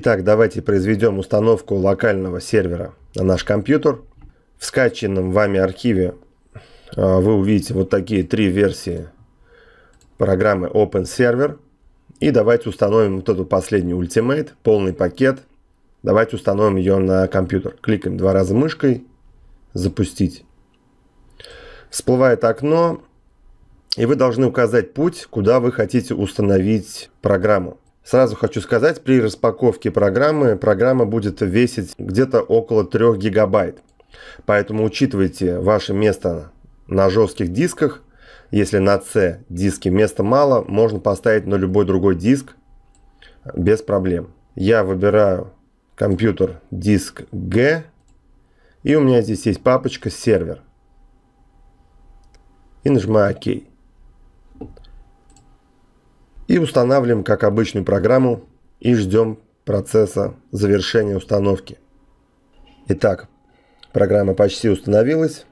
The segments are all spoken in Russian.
Итак, давайте произведем установку локального сервера на наш компьютер. В скачанном вами архиве э, вы увидите вот такие три версии программы Open Server. И давайте установим вот эту последнюю Ultimate, полный пакет. Давайте установим ее на компьютер. Кликаем два раза мышкой «Запустить». Всплывает окно, и вы должны указать путь, куда вы хотите установить программу. Сразу хочу сказать, при распаковке программы программа будет весить где-то около 3 гигабайт. Поэтому учитывайте ваше место на жестких дисках. Если на C диске места мало, можно поставить на любой другой диск без проблем. Я выбираю компьютер диск G. И у меня здесь есть папочка сервер. И нажимаю ОК. И устанавливаем как обычную программу и ждем процесса завершения установки. Итак, программа почти установилась.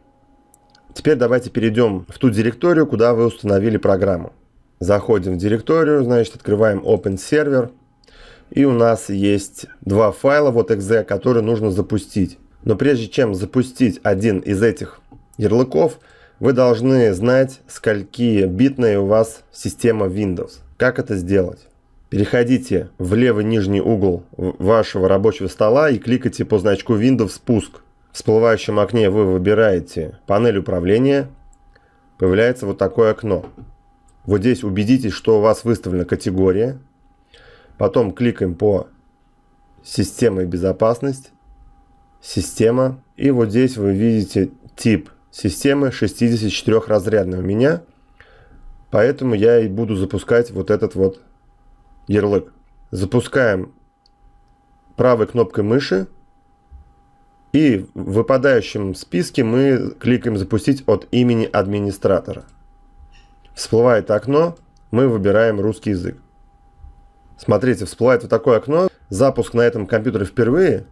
Теперь давайте перейдем в ту директорию, куда вы установили программу. Заходим в директорию, значит, открываем Open Server. И у нас есть два файла, вот exe, которые нужно запустить. Но прежде чем запустить один из этих ярлыков, вы должны знать, скольки битная у вас система Windows. Как это сделать? Переходите в левый нижний угол вашего рабочего стола и кликайте по значку Windows «Спуск». В всплывающем окне вы выбираете панель управления. Появляется вот такое окно. Вот здесь убедитесь, что у вас выставлена категория. Потом кликаем по «Система и безопасность», «Система». И вот здесь вы видите тип системы 64-разрядная у меня – Поэтому я и буду запускать вот этот вот ярлык. Запускаем правой кнопкой мыши. И в выпадающем списке мы кликаем «Запустить от имени администратора». Всплывает окно, мы выбираем русский язык. Смотрите, всплывает вот такое окно. Запуск на этом компьютере впервые.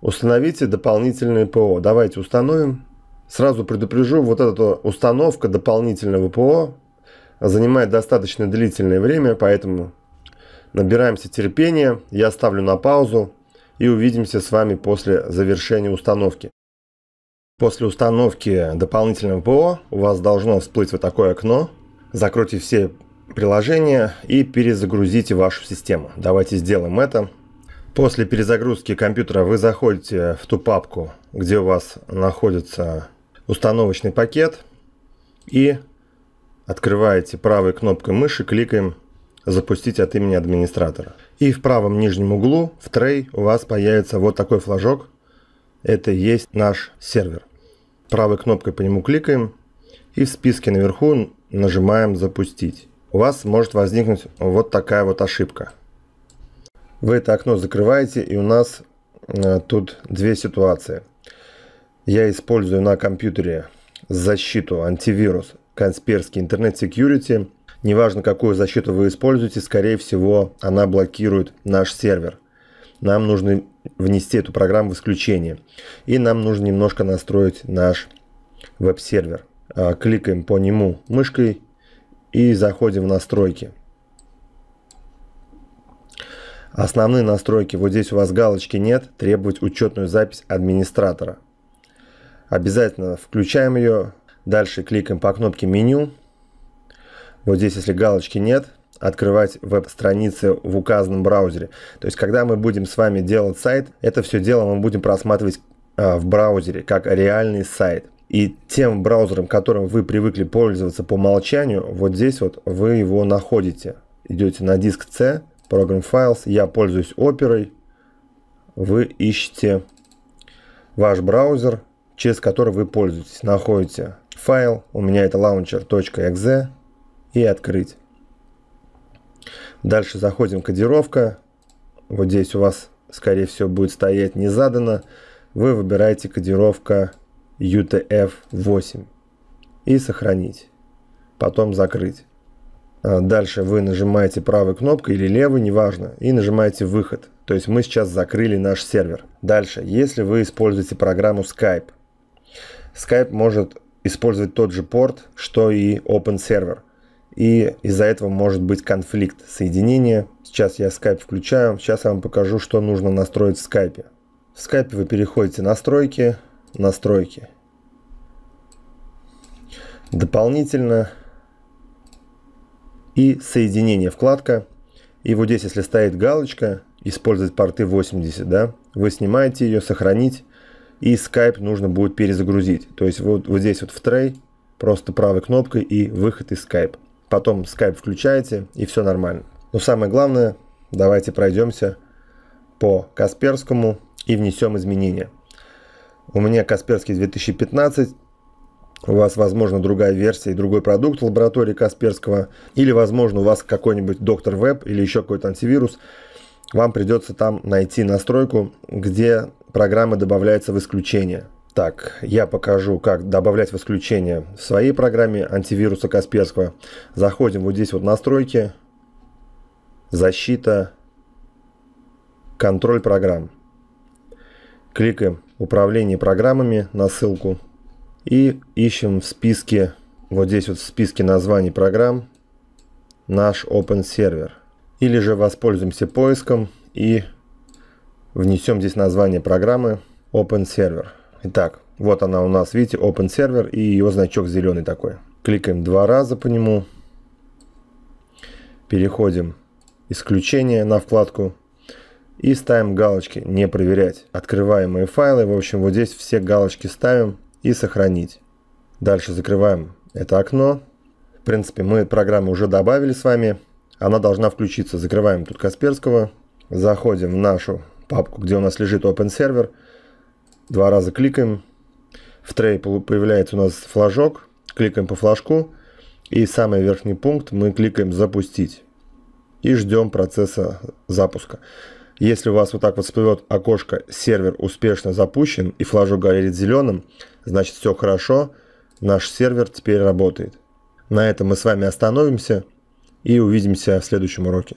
Установите дополнительное ПО. Давайте установим. Сразу предупрежу, вот эта установка дополнительного ПО занимает достаточно длительное время, поэтому набираемся терпения, я ставлю на паузу и увидимся с вами после завершения установки. После установки дополнительного ПО у вас должно всплыть вот такое окно. Закройте все приложения и перезагрузите вашу систему. Давайте сделаем это. После перезагрузки компьютера вы заходите в ту папку, где у вас находится установочный пакет и открываете правой кнопкой мыши, кликаем «Запустить от имени администратора». И в правом нижнем углу в трей у вас появится вот такой флажок. Это и есть наш сервер. Правой кнопкой по нему кликаем и в списке наверху нажимаем «Запустить». У вас может возникнуть вот такая вот ошибка. Вы это окно закрываете и у нас э, тут две ситуации. Я использую на компьютере защиту, антивирус Касперский интернет security. Неважно, какую защиту вы используете, скорее всего, она блокирует наш сервер. Нам нужно внести эту программу в исключение. И нам нужно немножко настроить наш веб-сервер. А, кликаем по нему мышкой и заходим в настройки. Основные настройки. Вот здесь у вас галочки нет. Требовать учетную запись администратора. Обязательно включаем ее, Дальше кликаем по кнопке «Меню». Вот здесь, если галочки нет, открывать веб-страницы в указанном браузере. То есть, когда мы будем с вами делать сайт, это все дело мы будем просматривать э, в браузере, как реальный сайт. И тем браузером, которым вы привыкли пользоваться по умолчанию, вот здесь вот вы его находите. Идете на диск C, Program Files, я пользуюсь оперой. Вы ищете ваш браузер, через который вы пользуетесь. Находите файл, у меня это launcher.exe и открыть. Дальше заходим кодировка. Вот здесь у вас, скорее всего, будет стоять не задано. Вы выбираете кодировка UTF-8 и сохранить. Потом закрыть. А, дальше вы нажимаете правой кнопкой или левой, неважно, и нажимаете «Выход». То есть мы сейчас закрыли наш сервер. Дальше, если вы используете программу Skype, Skype может использовать тот же порт, что и Open Server. И из-за этого может быть конфликт соединения. Сейчас я Skype включаю. Сейчас я вам покажу, что нужно настроить в Skype. В Skype вы переходите «Настройки», «Настройки». Дополнительно и «Соединение», вкладка. И вот здесь, если стоит галочка «Использовать порты 80», да, вы снимаете ее, сохранить и Skype нужно будет перезагрузить. То есть вот, вот здесь вот в трей, просто правой кнопкой и выход из Skype. Потом Skype включаете и все нормально. Но самое главное, давайте пройдемся по Касперскому и внесем изменения. У меня Касперский 2015, у вас, возможно, другая версия и другой продукт в лаборатории Касперского, или, возможно, у вас какой-нибудь доктор веб или еще какой-то антивирус – вам придется там найти настройку, где программы добавляются в исключение. Так, я покажу, как добавлять в исключение в своей программе антивируса Касперского. Заходим вот здесь вот настройки, защита, контроль программ. Кликаем управление программами на ссылку и ищем в списке, вот здесь вот в списке названий программ, наш Open Server. Или же воспользуемся поиском и внесем здесь название программы Open Server. Итак, вот она у нас, видите, Open Server и ее значок зеленый такой. Кликаем два раза по нему. Переходим исключение на вкладку и ставим галочки «Не проверять». Открываемые файлы, в общем, вот здесь все галочки ставим и «Сохранить». Дальше закрываем это окно. В принципе, мы программы уже добавили с вами. Она должна включиться. Закрываем тут Касперского. Заходим в нашу папку, где у нас лежит Open Server. Два раза кликаем. В трей появляется у нас флажок. Кликаем по флажку. И самый верхний пункт мы кликаем «Запустить» и ждем процесса запуска. Если у вас вот так вот всплывет окошко «Сервер успешно запущен» и флажок горит зеленым, значит все хорошо, наш сервер теперь работает. На этом мы с вами остановимся и увидимся в следующем уроке.